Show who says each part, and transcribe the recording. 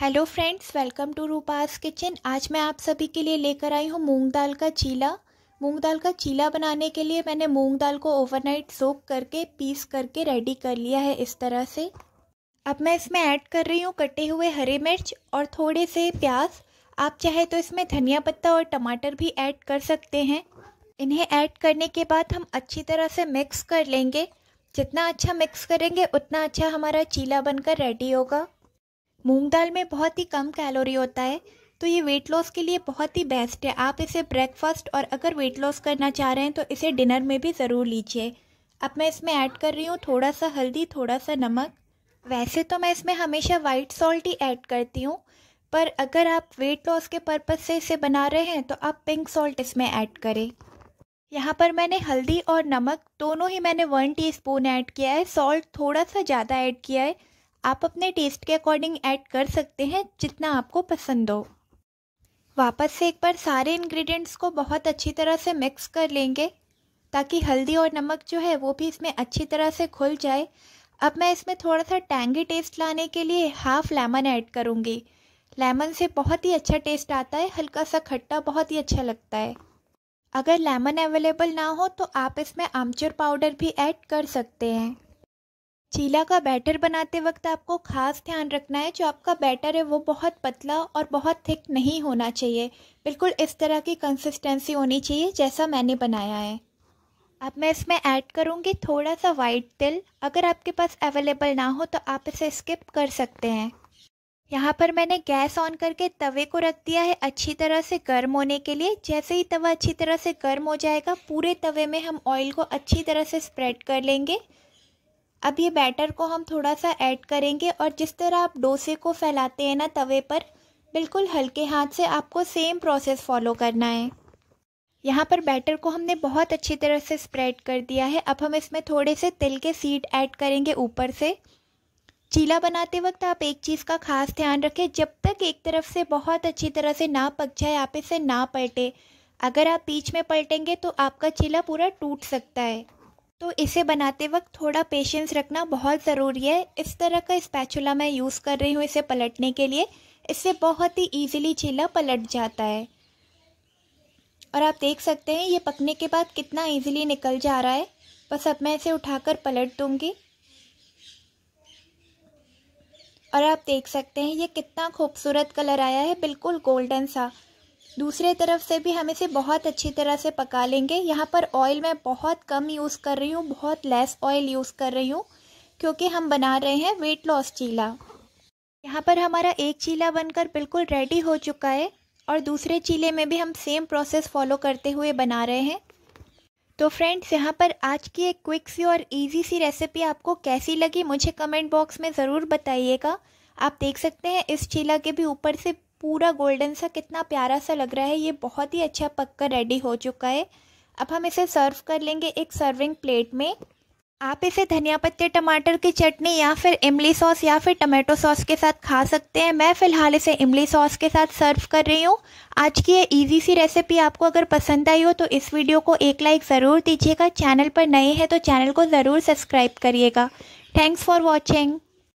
Speaker 1: hello friends welcome to Rupa's kitchen आज मैं आप सभी के लिए लेकर आई हूँ मूंग दाल का चीला मूंग दाल का चीला बनाने के लिए मैंने मूंग दाल को ओवरनाइट सोक करके पीस करके रेडी कर लिया है इस तरह से अब मैं इसमें ऐड कर रही हूँ कटे हुए हरे मिर्च और थोड़े से प्याज आप चाहे तो इसमें धनिया पत्ता और टमाटर भी ऐड कर सकते हैं इन्हें ऐड करने के बाद हम अच्छी तरह से मिक्स कर लेंगे जितना अच्छा मिक्स करेंगे उतना अच्छा हमारा चीला बनकर रेडी होगा मूंग दाल में बहुत ही कम कैलोरी होता है तो ये वेट लॉस के लिए बहुत ही बेस्ट है आप इसे ब्रेकफास्ट और अगर वेट लॉस करना चाह रहे हैं तो इसे डिनर में भी ज़रूर लीजिए अब मैं इसमें ऐड कर रही हूँ थोड़ा सा हल्दी थोड़ा सा नमक वैसे तो मैं इसमें हमेशा वाइट सॉल्ट ही ऐड करती हूँ पर अगर आप वेट लॉस के पर्पज़ से इसे बना रहे हैं तो आप पिंक सॉल्ट इसमें ऐड करें यहाँ पर मैंने हल्दी और नमक दोनों ही मैंने वन स्पून ऐड किया है सॉल्ट थोड़ा सा ज़्यादा ऐड किया है आप अपने टेस्ट के अकॉर्डिंग ऐड कर सकते हैं जितना आपको पसंद हो वापस से एक बार सारे इंग्रेडिएंट्स को बहुत अच्छी तरह से मिक्स कर लेंगे ताकि हल्दी और नमक जो है वो भी इसमें अच्छी तरह से खुल जाए अब मैं इसमें थोड़ा सा टैंगी टेस्ट लाने के लिए हाफ लेमन ऐड करूँगी लेमन से बहुत ही अच्छा टेस्ट आता है हल्का सा खट्टा बहुत ही अच्छा लगता है अगर लेमन अवेलेबल ना हो तो आप इसमें आमचूर पाउडर भी ऐड कर सकते हैं चीला का बैटर बनाते वक्त आपको खास ध्यान रखना है जो आपका बैटर है वो बहुत पतला और बहुत थिक नहीं होना चाहिए बिल्कुल इस तरह की कंसिस्टेंसी होनी चाहिए जैसा मैंने बनाया है अब मैं इसमें ऐड करूँगी थोड़ा सा वाइट तिल अगर आपके पास अवेलेबल ना हो तो आप इसे स्किप कर सकते हैं यहाँ पर मैंने गैस ऑन करके तवे को रख दिया है अच्छी तरह से गर्म होने के लिए जैसे ही तवा अच्छी तरह से गर्म हो जाएगा पूरे तवे में हम ऑयल को अच्छी तरह से स्प्रेड कर लेंगे अब ये बैटर को हम थोड़ा सा ऐड करेंगे और जिस तरह आप डोसे को फैलाते हैं ना तवे पर बिल्कुल हल्के हाथ से आपको सेम प्रोसेस फॉलो करना है यहाँ पर बैटर को हमने बहुत अच्छी तरह से स्प्रेड कर दिया है अब हम इसमें थोड़े से तिल के सीड ऐड करेंगे ऊपर से चीला बनाते वक्त आप एक चीज़ का खास ध्यान रखें जब तक एक तरफ से बहुत अच्छी तरह से ना पक जाए आप इसे ना पलटे अगर आप बीच में पलटेंगे तो आपका चीला पूरा टूट सकता है तो इसे बनाते वक्त थोड़ा पेशेंस रखना बहुत ज़रूरी है इस तरह का स्पैचुला मैं यूज़ कर रही हूँ इसे पलटने के लिए इससे बहुत ही ईजिली चीला पलट जाता है और आप देख सकते हैं ये पकने के बाद कितना ईजिली निकल जा रहा है बस अब मैं इसे उठाकर पलट दूंगी और आप देख सकते हैं ये कितना खूबसूरत कलर आया है बिल्कुल गोल्डन सा दूसरे तरफ से भी हम इसे बहुत अच्छी तरह से पका लेंगे यहाँ पर ऑयल मैं बहुत कम यूज़ कर रही हूँ बहुत लेस ऑयल यूज़ कर रही हूँ क्योंकि हम बना रहे हैं वेट लॉस चीला यहाँ पर हमारा एक चीला बनकर बिल्कुल रेडी हो चुका है और दूसरे चीले में भी हम सेम प्रोसेस फॉलो करते हुए बना रहे हैं तो फ्रेंड्स यहाँ पर आज की एक क्विक सी और इजी सी रेसिपी आपको कैसी लगी मुझे कमेंट बॉक्स में ज़रूर बताइएगा आप देख सकते हैं इस चीला के भी ऊपर से पूरा गोल्डन सा कितना प्यारा सा लग रहा है ये बहुत ही अच्छा पक कर रेडी हो चुका है अब हम इसे सर्व कर लेंगे एक सर्विंग प्लेट में आप इसे धनिया पत्ते टमाटर की चटनी या फिर इमली सॉस या फिर टमाटो सॉस के साथ खा सकते हैं मैं फ़िलहाल इसे इमली सॉस के साथ सर्व कर रही हूँ आज की ये इजी सी रेसिपी आपको अगर पसंद आई हो तो इस वीडियो को एक लाइक ज़रूर दीजिएगा चैनल पर नए हैं तो चैनल को ज़रूर सब्सक्राइब करिएगा थैंक्स फॉर वॉचिंग